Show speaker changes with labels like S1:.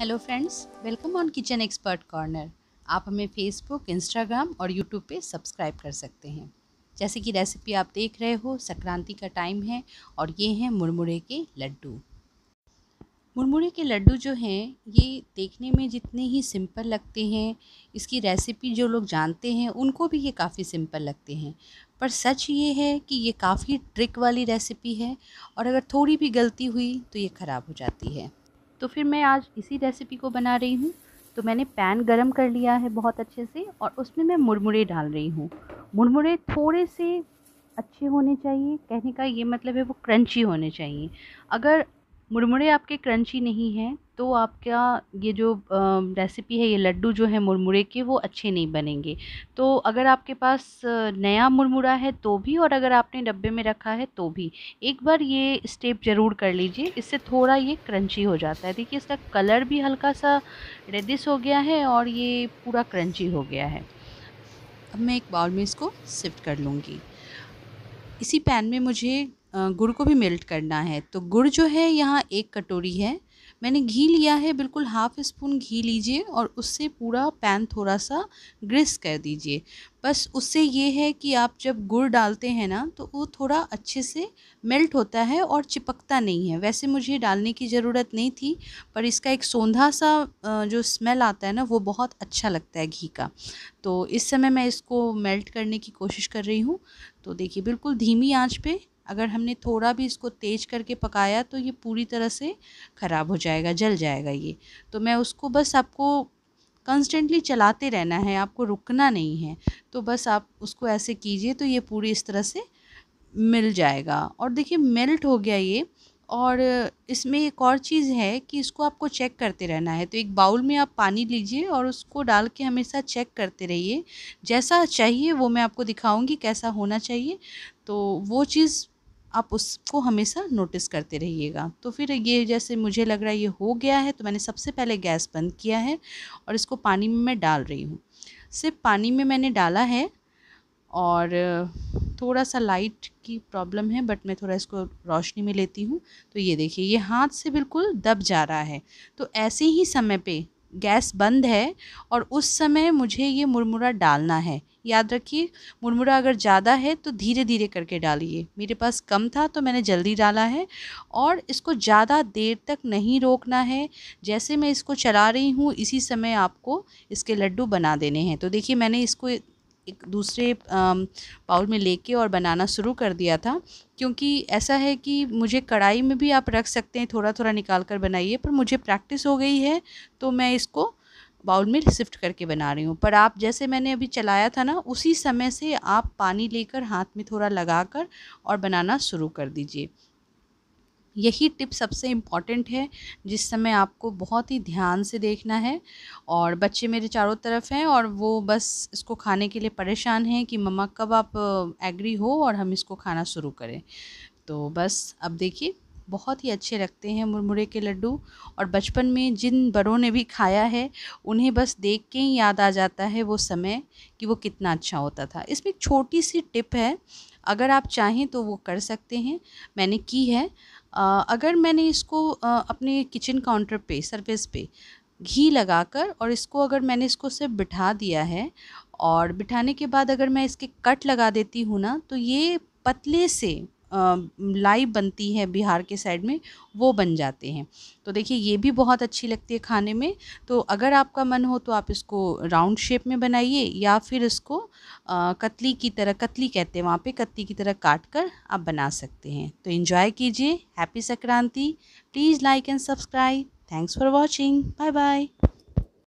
S1: hello friends welcome on kitchen expert corner आप हमें Facebook Instagram और यूट्यूब पे सब्सक्राइब कर सकते हैं जैसे कि रेसिपी आप देख रहे हो संक्रांति का टाइम है और ये हैं मुरमुरे के लड्डू मुरमुरे के लड्डू जो हैं ये देखने में जितने ही सिंपल लगते हैं इसकी रेसिपी जो लोग जानते हैं उनको भी ये काफ़ी सिंपल लगते हैं पर सच ये है कि ये काफ़ी ट्रिक वाली रेसिपी है और अगर थोड़ी भी गलती हुई तो ये ख़राब हो जाती है तो फिर मैं आज इसी रेसिपी को बना रही हूँ तो मैंने पैन गरम कर लिया है बहुत अच्छे से और उसमें मैं मुरमुरे डाल रही हूँ मुरमुरे थोड़े से अच्छे होने चाहिए कहने का ये मतलब है वो क्रंची होने चाहिए अगर मुरमुरे आपके क्रंची नहीं हैं तो आपका ये जो रेसिपी है ये लड्डू जो है मुरमुरे के वो अच्छे नहीं बनेंगे तो अगर आपके पास नया मुरमुरा है तो भी और अगर आपने डब्बे में रखा है तो भी एक बार ये स्टेप ज़रूर कर लीजिए इससे थोड़ा ये क्रंची हो जाता है देखिए इसका कलर भी हल्का सा रेडिस हो गया है और ये पूरा क्रंची हो गया है अब मैं एक बाउल में इसको सिफ्ट कर लूँगी इसी पैन में मुझे गुड़ को भी मेल्ट करना है तो गुड़ जो है यहाँ एक कटोरी है मैंने घी लिया है बिल्कुल हाफ़ स्पून घी लीजिए और उससे पूरा पैन थोड़ा सा ग्रिस कर दीजिए बस उससे ये है कि आप जब गुड़ डालते हैं ना तो वो थोड़ा अच्छे से मेल्ट होता है और चिपकता नहीं है वैसे मुझे डालने की ज़रूरत नहीं थी पर इसका एक सौंधा सा जो स्मेल आता है ना वो बहुत अच्छा लगता है घी का तो इस समय मैं इसको मेल्ट करने की कोशिश कर रही हूँ तो देखिए बिल्कुल धीमी आँच पर अगर हमने थोड़ा भी इसको तेज करके पकाया तो ये पूरी तरह से ख़राब हो जाएगा जल जाएगा ये तो मैं उसको बस आपको कंस्टेंटली चलाते रहना है आपको रुकना नहीं है तो बस आप उसको ऐसे कीजिए तो ये पूरी इस तरह से मिल जाएगा और देखिए मेल्ट हो गया ये और इसमें एक और चीज़ है कि इसको आपको चेक करते रहना है तो एक बाउल में आप पानी लीजिए और उसको डाल के हमेशा चेक करते रहिए जैसा चाहिए वो मैं आपको दिखाऊंगी कैसा होना चाहिए तो वो चीज़ आप उसको हमेशा नोटिस करते रहिएगा तो फिर ये जैसे मुझे लग रहा है ये हो गया है तो मैंने सबसे पहले गैस बंद किया है और इसको पानी में मैं डाल रही हूँ सिर्फ पानी में मैंने डाला है और थोड़ा सा लाइट की प्रॉब्लम है बट मैं थोड़ा इसको रोशनी में लेती हूँ तो ये देखिए ये हाथ से बिल्कुल दब जा रहा है तो ऐसे ही समय पे गैस बंद है और उस समय मुझे ये मुरमुरा डालना है याद रखिए मुरमुरा अगर ज़्यादा है तो धीरे धीरे करके डालिए मेरे पास कम था तो मैंने जल्दी डाला है और इसको ज़्यादा देर तक नहीं रोकना है जैसे मैं इसको चला रही हूँ इसी समय आपको इसके लड्डू बना देने हैं तो देखिए मैंने इसको एक दूसरे बाउल में लेके और बनाना शुरू कर दिया था क्योंकि ऐसा है कि मुझे कढ़ाई में भी आप रख सकते हैं थोड़ा थोड़ा निकाल कर बनाइए पर मुझे प्रैक्टिस हो गई है तो मैं इसको बाउल में शिफ्ट करके बना रही हूँ पर आप जैसे मैंने अभी चलाया था ना उसी समय से आप पानी लेकर हाथ में थोड़ा लगा कर और बनाना शुरू कर दीजिए यही टिप सबसे इम्पॉर्टेंट है जिस समय आपको बहुत ही ध्यान से देखना है और बच्चे मेरे चारों तरफ हैं और वो बस इसको खाने के लिए परेशान हैं कि मम्मा कब आप एग्री हो और हम इसको खाना शुरू करें तो बस अब देखिए बहुत ही अच्छे लगते हैं मुरमुरे के लड्डू और बचपन में जिन बड़ों ने भी खाया है उन्हें बस देख के ही याद आ जाता है वो समय कि वो कितना अच्छा होता था इसमें एक छोटी सी टिप है अगर आप चाहें तो वो कर सकते हैं मैंने की है आ, अगर मैंने इसको आ, अपने किचन काउंटर पे सरफेस पे घी लगाकर और इसको अगर मैंने इसको सिर्फ बिठा दिया है और बिठाने के बाद अगर मैं इसके कट लगा देती हूँ ना तो ये पतले से लाइव बनती है बिहार के साइड में वो बन जाते हैं तो देखिए ये भी बहुत अच्छी लगती है खाने में तो अगर आपका मन हो तो आप इसको राउंड शेप में बनाइए या फिर इसको कतली की तरह कतली कहते हैं वहाँ पे कतली की तरह काट कर आप बना सकते हैं तो इन्जॉय कीजिए happy Sankranti please like and subscribe thanks for watching bye bye